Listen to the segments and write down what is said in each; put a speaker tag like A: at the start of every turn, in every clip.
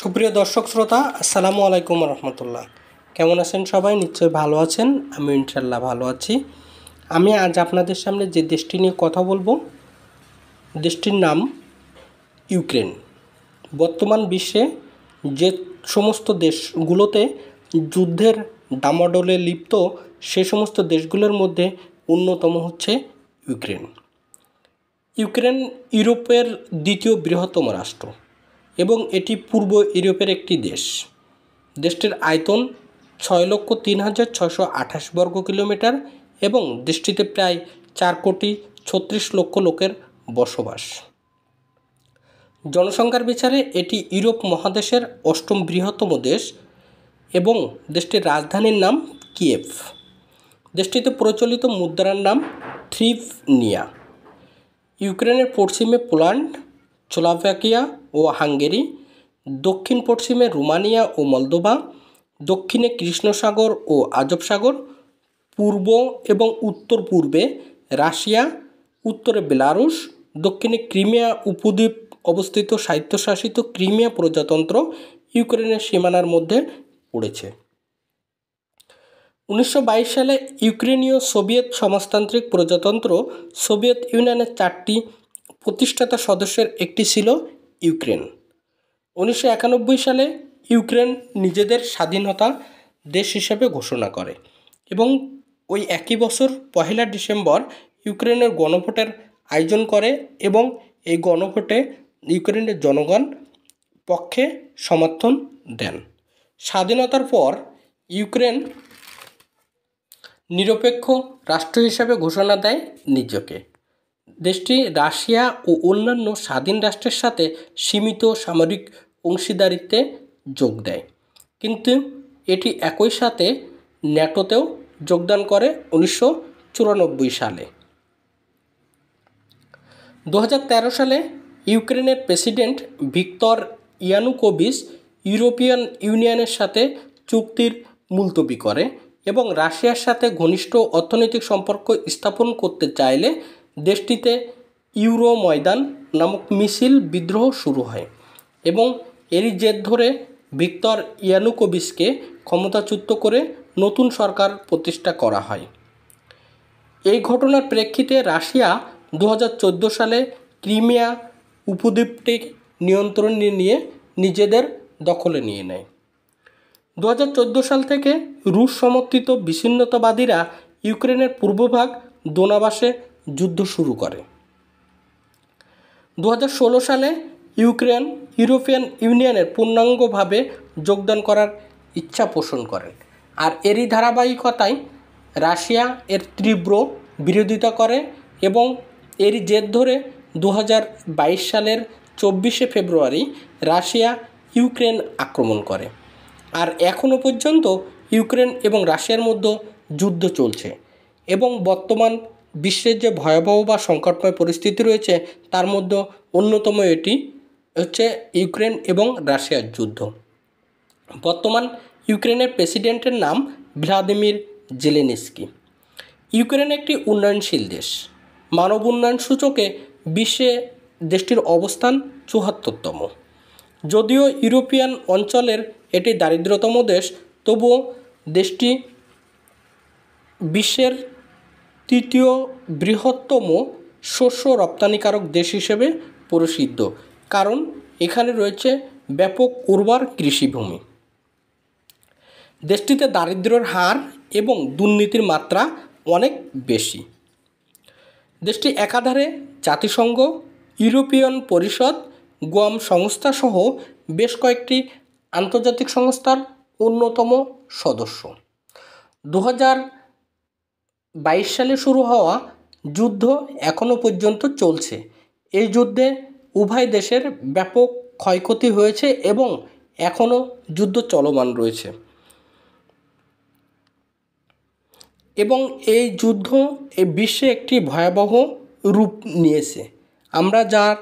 A: সুপ্রিয় দর্শক শ্রোতা আসসালামু আলাইকুম রহমতুল্লাহ কেমন আছেন সবাই নিশ্চয়ই ভালো আছেন আমি ইনশাল্লাহ ভালো আছি আমি আজ আপনাদের সামনে যে দেশটি নিয়ে কথা বলবো দেশটির নাম ইউক্রেন বর্তমান বিশ্বে যে সমস্ত দেশগুলোতে যুদ্ধের ডামাডোলে লিপ্ত সে সমস্ত দেশগুলোর মধ্যে অন্যতম হচ্ছে ইউক্রেন ইউক্রেন ইউরোপের দ্বিতীয় বৃহত্তম রাষ্ট্র এবং এটি পূর্ব ইউরোপের একটি দেশ দেশটির আয়তন ছয় লক্ষ তিন হাজার ছশো আঠাশ বর্গ কিলোমিটার এবং দেশটিতে প্রায় চার কোটি ছত্রিশ লক্ষ লোকের বসবাস জনসংখ্যার বিচারে এটি ইউরোপ মহাদেশের অষ্টম বৃহত্তম দেশ এবং দেশটির রাজধানীর নাম কিয়েভ দেশটিতে প্রচলিত মুদ্রার নাম নিয়া ইউক্রেনের পশ্চিমে পোল্যান্ড স্লোভাকিয়া ও হাঙ্গেরি দক্ষিণ পশ্চিমে রোমানিয়া ও মলদোভা দক্ষিণে কৃষ্ণসাগর ও আজব সাগর পূর্ব এবং উত্তর পূর্বে রাশিয়া উত্তরে বেলারুশ দক্ষিণে ক্রিমিয়া উপদ্বীপ অবস্থিত স্বায়ত্তশাসিত ক্রিমিয়া প্রজাতন্ত্র ইউক্রেনের সীমানার মধ্যে পড়েছে উনিশশো সালে ইউক্রেনীয় সোভিয়েত সমাজতান্ত্রিক প্রজাতন্ত্র সোভিয়েত ইউনিয়নের চারটি প্রতিষ্ঠাতা সদস্যের একটি ছিল ইউক্রেন উনিশশো একানব্বই সালে ইউক্রেন নিজেদের স্বাধীনতা দেশ হিসেবে ঘোষণা করে এবং ওই একই বছর পহেলা ডিসেম্বর ইউক্রেনের গণভোটের আয়োজন করে এবং এই গণভোটে ইউক্রেনের জনগণ পক্ষে সমর্থন দেন স্বাধীনতার পর ইউক্রেন নিরপেক্ষ রাষ্ট্র হিসাবে ঘোষণা দেয় নিজকে দেশটি রাশিয়া ও অন্যান্য স্বাধীন রাষ্ট্রের সাথে সীমিত সামরিক অংশীদারিত্বে যোগ দেয় কিন্তু এটি একই সাথে ন্যাটোতেও যোগদান করে উনিশশো চুরানব্বই সালে দু সালে ইউক্রেনের প্রেসিডেন্ট ভিক্তর ইয়ানুকোভিস ইউরোপিয়ান ইউনিয়নের সাথে চুক্তির মুলতবি করে এবং রাশিয়ার সাথে ঘনিষ্ঠ অর্থনৈতিক সম্পর্ক স্থাপন করতে চাইলে দেশটিতে ইউরো ময়দান নামক মিছিল বিদ্রোহ শুরু হয় এবং এরই জের ধরে ভিক্তর ইয়ানুকোবিসকে ক্ষমতাচ্যুত করে নতুন সরকার প্রতিষ্ঠা করা হয় এই ঘটনার প্রেক্ষিতে রাশিয়া দু সালে ক্রিমিয়া উপদ্বীপটি নিয়ন্ত্রণ নিয়ে নিজেদের দখলে নিয়ে নেয় দু সাল থেকে রুশ সমর্থিত বিচ্ছিন্নতাবাদীরা ইউক্রেনের পূর্বভাগ দোনাবাসে যুদ্ধ শুরু করে দু সালে ইউক্রেন ইউরোপিয়ান ইউনিয়নের পূর্ণাঙ্গভাবে যোগদান করার ইচ্ছা পোষণ করেন আর এরই ধারাবাহিকতায় রাশিয়া এর তীব্র বিরোধিতা করে এবং এরই জের ধরে দু সালের চব্বিশে ফেব্রুয়ারি রাশিয়া ইউক্রেন আক্রমণ করে আর এখনও পর্যন্ত ইউক্রেন এবং রাশিয়ার মধ্যে যুদ্ধ চলছে এবং বর্তমান বিশ্বের যে ভয়াবহ বা সংকটময় পরিস্থিতি রয়েছে তার মধ্যে অন্যতম এটি হচ্ছে ইউক্রেন এবং রাশিয়ার যুদ্ধ বর্তমান ইউক্রেনের প্রেসিডেন্টের নাম ভ্লাদিমির জেলেনিস্কি ইউক্রেন একটি উন্নয়নশীল দেশ মানব উন্নয়ন সূচকে বিশ্বে দেশটির অবস্থান চুহাত্তরতম যদিও ইউরোপিয়ান অঞ্চলের এটি দারিদ্রতম দেশ তবুও দেশটি বিশ্বের তৃতীয় বৃহত্তম শস্য রপ্তানিকারক দেশ হিসেবে প্রসিদ্ধ কারণ এখানে রয়েছে ব্যাপক উর্বর কৃষিভূমি দেশটিতে দারিদ্রের হার এবং দুর্নীতির মাত্রা অনেক বেশি দেশটি একাধারে জাতিসংঘ ইউরোপিয়ান পরিষদ গোয়াম সহ বেশ কয়েকটি আন্তর্জাতিক সংস্থার অন্যতম সদস্য দু বাইশ সালে শুরু হওয়া যুদ্ধ এখনও পর্যন্ত চলছে এই যুদ্ধে উভয় দেশের ব্যাপক ক্ষয়ক্ষতি হয়েছে এবং এখনও যুদ্ধ চলমান রয়েছে এবং এই যুদ্ধ এই বিশ্বে একটি ভয়াবহ রূপ নিয়েছে আমরা যার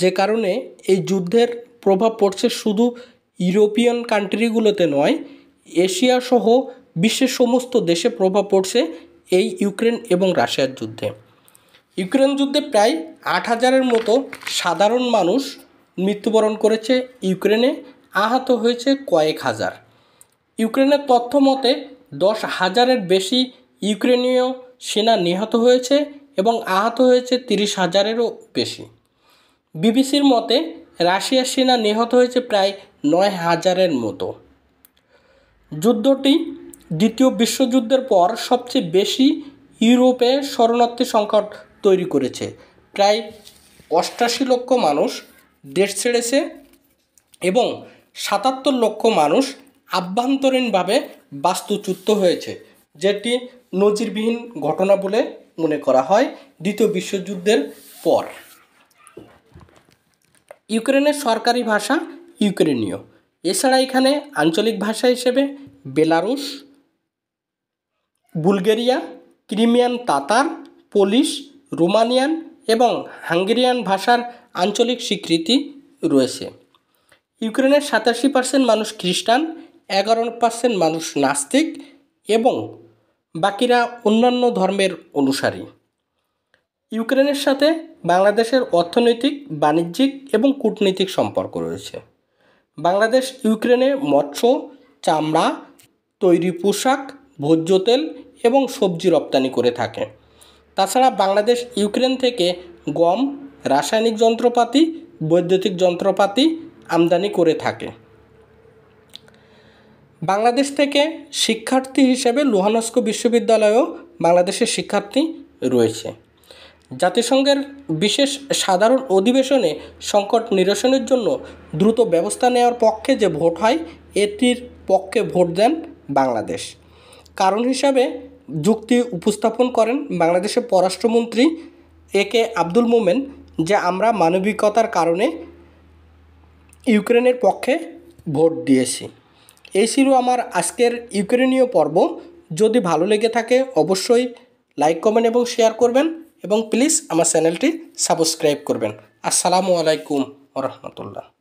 A: যে কারণে এই যুদ্ধের প্রভাব পড়ছে শুধু ইউরোপিয়ান কান্ট্রিগুলোতে নয় এশিয়া সহ বিশ্বের সমস্ত দেশে প্রভাব পড়ছে এই ইউক্রেন এবং রাশিয়ার যুদ্ধে ইউক্রেন যুদ্ধে প্রায় আট হাজারের মতো সাধারণ মানুষ মৃত্যুবরণ করেছে ইউক্রেনে আহত হয়েছে কয়েক হাজার ইউক্রেনের তথ্য মতে দশ হাজারের বেশি ইউক্রেনীয় সেনা নিহত হয়েছে এবং আহত হয়েছে তিরিশ হাজারেরও বেশি বিবিসির মতে রাশিয়ার সেনা নিহত হয়েছে প্রায় নয় হাজারের মতো যুদ্ধটি দ্বিতীয় বিশ্বযুদ্ধের পর সবচেয়ে বেশি ইউরোপে শরণার্থী সংকট তৈরি করেছে প্রায় অষ্টাশি লক্ষ মানুষ দেশ ছেড়েছে এবং সাতাত্তর লক্ষ মানুষ আভ্যন্তরীণভাবে বাস্তুচ্যুত হয়েছে যেটি নজিরবিহীন ঘটনা বলে মনে করা হয় দ্বিতীয় বিশ্বযুদ্ধের পর ইউক্রেনের সরকারি ভাষা ইউক্রেনীয় এছাড়া এখানে আঞ্চলিক ভাষা হিসেবে Belarus Bulgaria Crimean Tatar Polish Romanian এবং হাঙ্গেরিয়ান ভাষার আঞ্চলিক স্বীকৃতি রয়েছে ইউক্রেনের সাতাশি পার্সেন্ট মানুষ খ্রিস্টান এগারো পার্সেন্ট মানুষ নাস্তিক এবং বাকিরা অন্যান্য ধর্মের অনুসারী ইউক্রেনের সাথে বাংলাদেশের অর্থনৈতিক বাণিজ্যিক এবং কূটনৈতিক সম্পর্ক রয়েছে বাংলাদেশ ইউক্রেনে মৎস্য চামড়া তৈরি পোশাক ভোজ্য তেল এবং সবজি রপ্তানি করে থাকে তাছাড়া বাংলাদেশ ইউক্রেন থেকে গম রাসায়নিক যন্ত্রপাতি বৈদ্যুতিক যন্ত্রপাতি আমদানি করে থাকে বাংলাদেশ থেকে শিক্ষার্থী হিসেবে লুহানস্ক বিশ্ববিদ্যালয়েও বাংলাদেশের শিক্ষার্থী রয়েছে জাতিসংঘের বিশেষ সাধারণ অধিবেশনে সংকট নিরসনের জন্য দ্রুত ব্যবস্থা নেওয়ার পক্ষে যে ভোট হয় এটির পক্ষে ভোট দেন বাংলাদেশ কারণ হিসাবে যুক্তি উপস্থাপন করেন বাংলাদেশের পররাষ্ট্রমন্ত্রী এ কে আব্দুল মোমেন যে আমরা মানবিকতার কারণে ইউক্রেনের পক্ষে ভোট দিয়েছি এই ছিল আমার আজকের ইউক্রেনীয় পর্ব যদি ভালো লেগে থাকে অবশ্যই লাইক কমেন্ট এবং শেয়ার করবেন এবং প্লিজ আমার চ্যানেলটি সাবস্ক্রাইব করবেন আসসালামু আলাইকুম রহমতুল্লাহ